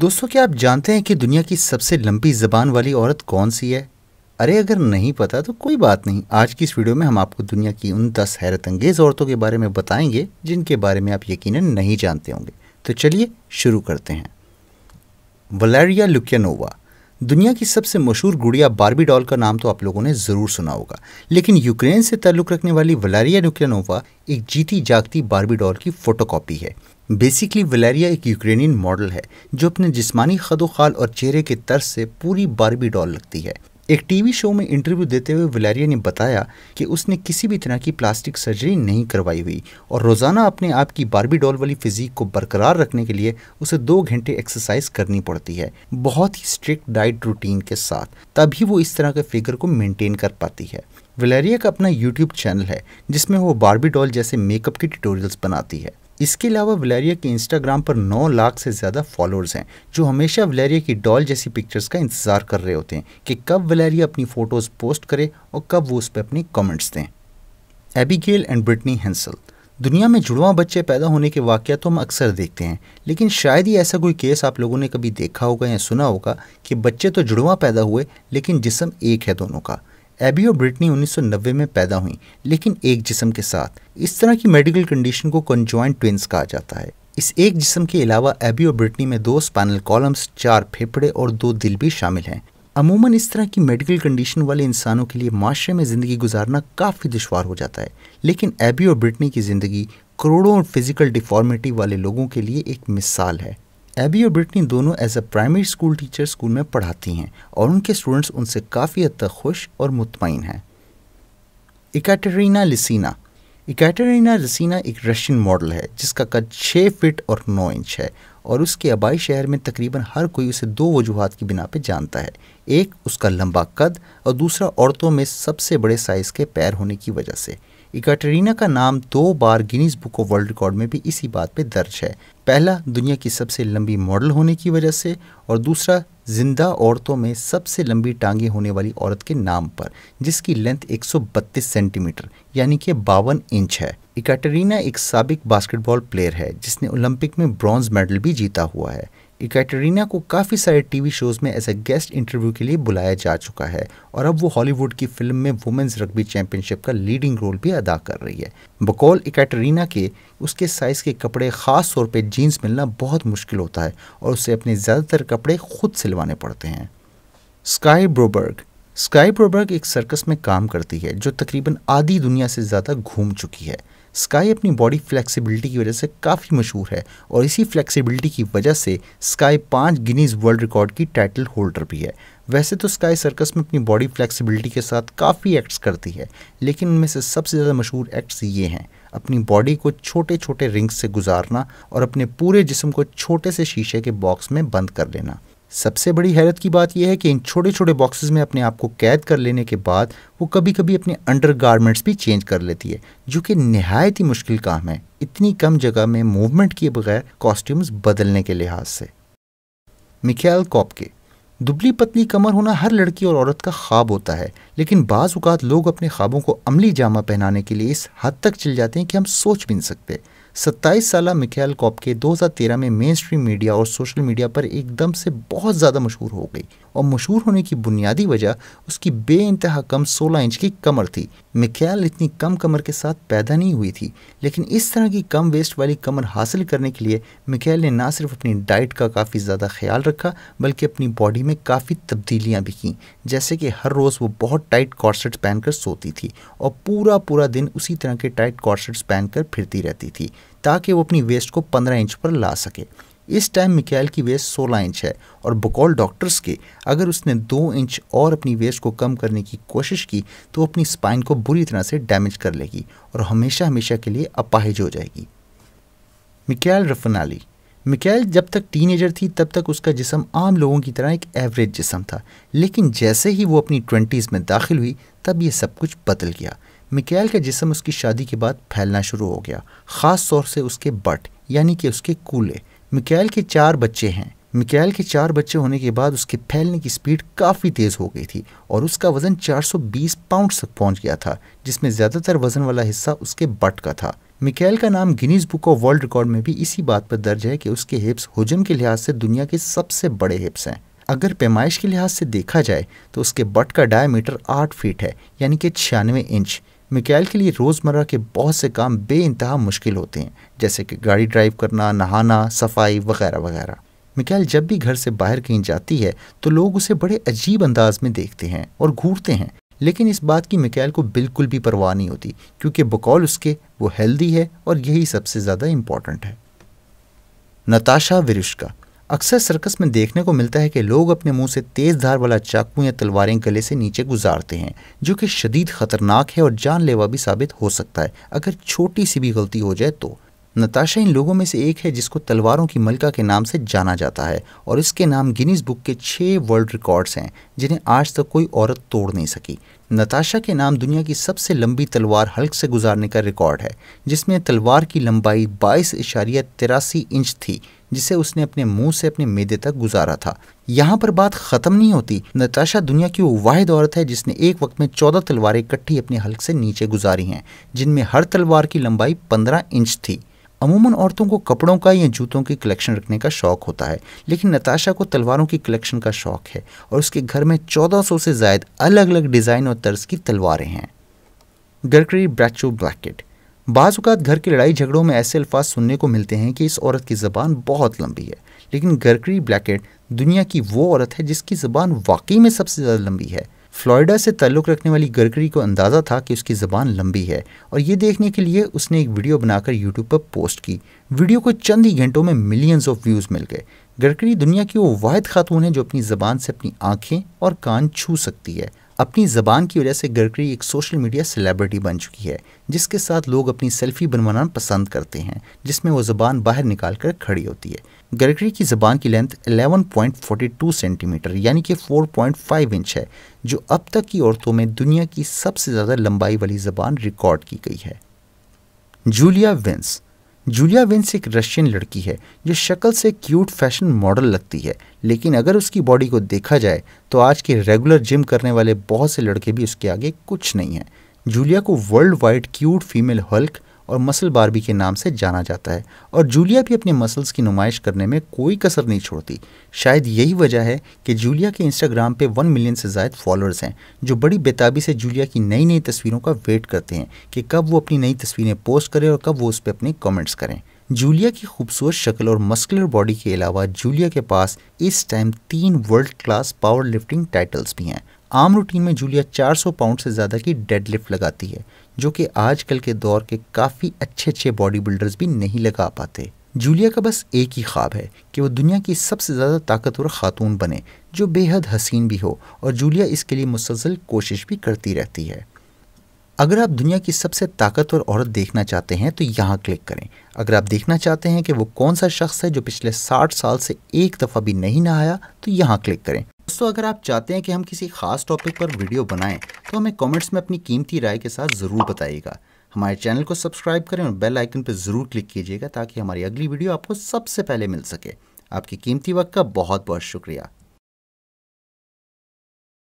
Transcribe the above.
दोस्तों क्या आप जानते हैं कि दुनिया की सबसे लंबी ज़बान वाली औरत कौन सी है अरे अगर नहीं पता तो कोई बात नहीं आज की इस वीडियो में हम आपको दुनिया की उन दस हैरत अंगेज़ औरतों के बारे में बताएंगे जिनके बारे में आप यकीनन नहीं जानते होंगे तो चलिए शुरू करते हैं वलेरिया लुकियानोवा दुनिया की सबसे मशहूर गुड़िया बारबी डॉल का नाम तो आप लोगों ने ज़रूर सुना होगा लेकिन यूक्रेन से ताल्लुक़ रखने वाली वलेरिया लुकियानोवा एक जीती जागती बारबी डॉल की फ़ोटोकॉपी है बेसिकली वलेरिया एक यूक्रेनियन मॉडल है जो अपने जिस्मानी खदोखाल और चेहरे के तर्ज से पूरी बारबी डॉल लगती है एक टीवी शो में इंटरव्यू देते हुए वलेरिया ने बताया कि उसने किसी भी तरह की प्लास्टिक सर्जरी नहीं करवाई हुई और रोज़ाना अपने आप की बारबी डॉल वाली फिजिक को बरकरार रखने के लिए उसे दो घंटे एक्सरसाइज करनी पड़ती है बहुत ही स्ट्रिक्ट डाइट रूटीन के साथ तभी वो इस तरह के फिगर को मेंटेन कर पाती है वलेरिया का अपना यूट्यूब चैनल है जिसमें वो बारबी डॉल जैसे मेकअप के ट्यूटोरियल्स बनाती है इसके अलावा वलेरिया के इंस्टाग्राम पर 9 लाख से ज़्यादा फॉलोअर्स हैं जो हमेशा वलेरिया की डॉल जैसी पिक्चर्स का इंतज़ार कर रहे होते हैं कि कब वलेरिया अपनी फ़ोटोज़ पोस्ट करे और कब वो उस पर अपनी कमेंट्स दें एबिगेल एंड ब्रिटनी हेंसल दुनिया में जुड़वा बच्चे पैदा होने के वाक़ तो हम अक्सर देखते हैं लेकिन शायद ही ऐसा कोई केस आप लोगों ने कभी देखा होगा या सुना होगा कि बच्चे तो जुड़वा पैदा हुए लेकिन जिसम एक है दोनों का एबी और ब्रिटनी 1990 में पैदा हुई लेकिन एक जिसम के साथ इस तरह की मेडिकल कंडीशन को कंजॉइंट ट्विंस कहा जाता है इस एक जिसम के अलावा एबी और ब्रिटनी में दो स्पाइनल कॉलम्स चार फेफड़े और दो दिल भी शामिल हैं अमूमन इस तरह की मेडिकल कंडीशन वाले इंसानों के लिए माशरे में ज़िंदगी गुजारना काफ़ी दुशवार हो जाता है लेकिन एबी और ब्रिटनी की ज़िंदगी करोड़ों फिज़िकल डिफॉर्मिटी वाले लोगों के लिए एक मिसाल है एबी और ब्रिटनी दोनों as a primary school teacher school में पढ़ाती हैं और उनके स्टूडेंट्स उनसे काफ़ी हद तक खुश और मुतमिन हैं इकाटरीना लिसीना इकैटरीना रसीना एक रशियन मॉडल है जिसका कद छः फिट और नौ इंच है और उसके आबाई शहर में तकरीबन हर कोई उसे दो वजूहत की बिना पर जानता है एक उसका लंबा कद और दूसरा औरतों में सबसे बड़े साइज़ के पैर होने की वजह से इकाटरीना का नाम दो बार Guinness book of world record में भी इसी बात पर दर्ज है पहला दुनिया की सबसे लंबी मॉडल होने की वजह से और दूसरा जिंदा औरतों में सबसे लंबी टांगे होने वाली औरत के नाम पर जिसकी लेंथ 132 सेंटीमीटर यानी कि बावन इंच है इकाटरीना एक सबक बास्केटबॉल प्लेयर है जिसने ओलंपिक में ब्रॉन्ज मेडल भी जीता हुआ है कैटरीना को काफ़ी सारे टीवी शोज़ में एज ए गेस्ट इंटरव्यू के लिए बुलाया जा चुका है और अब वो हॉलीवुड की फिल्म में वुमेंस रग्बी चैंपियनशिप का लीडिंग रोल भी अदा कर रही है बकौल इकैटरीना के उसके साइज़ के कपड़े ख़ास तौर पर जीन्स मिलना बहुत मुश्किल होता है और उसे अपने ज़्यादातर कपड़े खुद सिलवाने पड़ते हैं स्काई ब्रोबर्ग स्काई ब्रोबर्ग एक सर्कस में काम करती है जो तकरीबन आधी दुनिया से ज़्यादा घूम चुकी है स्काई अपनी बॉडी फ्लेक्सिबिलिटी की वजह से काफ़ी मशहूर है और इसी फ्लेक्सिबिलिटी की वजह से स्काई पाँच गिनीज वर्ल्ड रिकॉर्ड की टाइटल होल्डर भी है वैसे तो स्काई सर्कस में अपनी बॉडी फ्लेक्सिबिलिटी के साथ काफ़ी एक्ट्स करती है लेकिन उनमें से सबसे ज़्यादा मशहूर एक्ट्स ये हैं अपनी बॉडी को छोटे छोटे रिंग्स से गुजारना और अपने पूरे जिसम को छोटे से शीशे के बॉक्स में बंद कर लेना सबसे बड़ी हैरत की बात यह है कि इन छोटे छोटे बॉक्सेस में अपने आप को कैद कर लेने के बाद वो कभी कभी अपने अंडर गारमेंट्स भी चेंज कर लेती है जो कि नहायत ही मुश्किल काम है इतनी कम जगह में मूवमेंट किए बगैर कॉस्ट्यूम्स बदलने के लिहाज से मिख्याल कॉपके दुबली पतली कमर होना हर लड़की और औरत का ख्वाब होता है लेकिन बाज़ अवत लोग अपने ख्वाबों को अमली जामा पहनाने के लिए इस हद तक चल जाते हैं कि हम सोच भी नहीं सकते सत्ताईस साल मिखेल कॉपके 2013 में मेन स्ट्रीम मीडिया और सोशल मीडिया पर एकदम से बहुत ज़्यादा मशहूर हो गई और मशहूर होने की बुनियादी वजह उसकी बे इंतहा कम 16 इंच की कमर थी मिखेल इतनी कम कमर के साथ पैदा नहीं हुई थी लेकिन इस तरह की कम वेस्ट वाली कमर हासिल करने के लिए मिखेल ने ना सिर्फ अपनी डाइट का काफ़ी ज़्यादा ख्याल रखा बल्कि अपनी बॉडी में काफ़ी तब्दीलियाँ भी की जैसे कि हर रोज़ वो बहुत टाइट कॉर्सेट पहनकर सोती थी और पूरा पूरा दिन उसी तरह के टाइट कॉर्सेट्स पहनकर फिरती रहती थी ताकि वो अपनी वेस्ट को पंद्रह इंच पर ला सके इस टाइम मिकैल की वेस्ट सोलह इंच है और बकौल डॉक्टर्स के अगर उसने दो इंच और अपनी वेस्ट को कम करने की कोशिश की तो अपनी स्पाइन को बुरी तरह से डैमेज कर लेगी और हमेशा हमेशा के लिए अपाहिज हो जाएगी मिकैल रफनाली मिकैल जब तक टीनेजर थी तब तक उसका जिसम आम लोगों की तरह एक एवरेज जिसम था लेकिन जैसे ही वो अपनी ट्वेंटीज़ में दाखिल हुई तब ये सब कुछ बदल गया मिकैल का जिसम उसकी शादी के बाद फैलना शुरू हो गया ख़ास तौर से उसके बट यानी कि उसके कूले मिकैल के चार बच्चे हैं मिकैल के चार बच्चे होने के बाद उसके फैलने की स्पीड काफ़ी तेज़ हो गई थी और उसका वज़न 420 पाउंड तक पहुंच गया था जिसमें ज़्यादातर वज़न वाला हिस्सा उसके बट का था मिकैल का नाम Guinness book of world record में भी इसी बात पर दर्ज है कि उसके हिप्स हजम के लिहाज से दुनिया के सबसे बड़े हिप्स हैं अगर पैमाइश के लिहाज से देखा जाए तो उसके बट का डायमीटर आठ फीट है यानी कि छियानवे इंच मिकैल के लिए रोज़मर्रा के बहुत से काम बे इंतहा मुश्किल होते हैं जैसे कि गाड़ी ड्राइव करना नहाना सफाई वगैरह वगैरह मिकैल जब भी घर से बाहर कहीं जाती है तो लोग उसे बड़े अजीब अंदाज में देखते हैं और घूरते हैं लेकिन इस बात की मिकैल को बिल्कुल भी परवाह नहीं होती क्योंकि बकौल उसके वो हेल्दी है और यही सबसे ज़्यादा इम्पॉर्टेंट है नताशा विरुष्का अक्सर सर्कस में देखने को मिलता है कि लोग अपने मुंह से तेज धार वाला चाकू या तलवारें गले से नीचे गुजारते हैं जो कि शदीद खतरनाक है और जानलेवा भी साबित हो सकता है अगर छोटी सी भी गलती हो जाए तो नताशा इन लोगों में से एक है जिसको तलवारों की मलका के नाम से जाना जाता है और इसके नाम गिनीज बुक के छः वर्ल्ड रिकॉर्ड्स हैं जिन्हें आज तक कोई औरत तोड़ नहीं सकी नताशा के नाम दुनिया की सबसे लंबी तलवार हल्क से गुजारने का रिकॉर्ड है जिसमें तलवार की लंबाई बाईस इशारिया तिरासी इंच थी जिसे उसने अपने मुंह से अपने मेदे तक गुजारा था यहाँ पर बात ख़त्म नहीं होती नताशा दुनिया की वो वाहिद औरत है जिसने एक वक्त में चौदह तलवारें इकट्ठी अपने हल्क से नीचे गुजारी हैं जिनमें हर तलवार की लंबाई पंद्रह इंच थी अमूमन औरतों को कपड़ों का या जूतों की कलेक्शन रखने का शौक होता है लेकिन नताशा को तलवारों की कलेक्शन का शौक है और उसके घर में 1400 से जायद अलग अलग डिज़ाइन और तर्ज की तलवारें हैं गरकरी ब्रैचो ब्लैकेट बाज़ात घर की लड़ाई झगड़ों में ऐसे अल्फाज सुनने को मिलते हैं कि इस औरत की ज़बान बहुत लंबी है लेकिन गरकरी ब्लैकेट दुनिया की वो औरत है जिसकी ज़बान वाकई में सबसे ज़्यादा लंबी है फ्लोरिडा से ताल्लुक़ रखने वाली गर्गरी को अंदाज़ा था कि उसकी ज़बान लंबी है और ये देखने के लिए उसने एक वीडियो बनाकर यूट्यूब पर पोस्ट की वीडियो को चंद ही घंटों में मिलियंस ऑफ व्यूज़ मिल गए गरकरी दुनिया की वो वाद खातून है जो अपनी ज़बान से अपनी आँखें और कान छू सकती है अपनी ज़बान की वजह से गडकरी एक सोशल मीडिया सेलेब्रिटी बन चुकी है जिसके साथ लोग अपनी सेल्फी बनवाना पसंद करते हैं जिसमें वो ज़बान बाहर निकाल कर खड़ी होती है गडकरी की ज़बान की लेंथ 11.42 सेंटीमीटर यानी कि 4.5 इंच है जो अब तक की औरतों में दुनिया की सबसे ज़्यादा लंबाई वाली ज़बान रिकॉर्ड की गई है जूलिया विंस जूलिया विंस एक रशियन लड़की है जो शक्ल से क्यूट फैशन मॉडल लगती है लेकिन अगर उसकी बॉडी को देखा जाए तो आज के रेगुलर जिम करने वाले बहुत से लड़के भी उसके आगे कुछ नहीं हैं जूलिया को world wide cute female hulk और मसल बारबी के नाम से जाना जाता है और जूलिया भी अपने मसल्स की नुमाइश करने में कोई कसर नहीं छोड़ती शायद यही वजह है कि जूलिया के इंस्टाग्राम पे वन मिलियन से ज़ायद फॉलोअर्स हैं जो बड़ी बेताबी से जूलिया की नई नई तस्वीरों का वेट करते हैं कि कब वो अपनी नई तस्वीरें पोस्ट करें और कब वो उस पर अपने कॉमेंट्स करें जूलिया की खूबसूरत शक्ल और मस्कुलर बॉडी के अलावा जूलिया के पास इस टाइम तीन world class power lifting titles भी हैं आम रूटीन में जूलिया 400 पाउंड से ज़्यादा की डेडलिफ्ट लगाती है जो कि आजकल के दौर के काफ़ी अच्छे अच्छे बॉडी बिल्डर्स भी नहीं लगा पाते जूलिया का बस एक ही ख्वाब है कि वो दुनिया की सबसे ज़्यादा ताकतवर खातून बने जो बेहद हसीन भी हो और जूलिया इसके लिए मुसलसल कोशिश भी करती रहती है अगर आप दुनिया की सबसे ताकतवर औरत देखना चाहते हैं तो यहाँ क्लिक करें अगर आप देखना चाहते हैं कि वो कौन सा शख्स है जो पिछले 60 साल से एक दफ़ा भी नहीं नहाया तो यहाँ क्लिक करें दोस्तों अगर आप चाहते हैं कि हम किसी खास टॉपिक पर वीडियो बनाएं तो हमें कमेंट्स में अपनी कीमती राय के साथ ज़रूर बताइएगा हमारे चैनल को सब्सक्राइब करें और बेल आइकन पर ज़रूर क्लिक कीजिएगा ताकि हमारी अगली वीडियो आपको सबसे पहले मिल सके आपके कीमती वक्त का बहुत बहुत शुक्रिया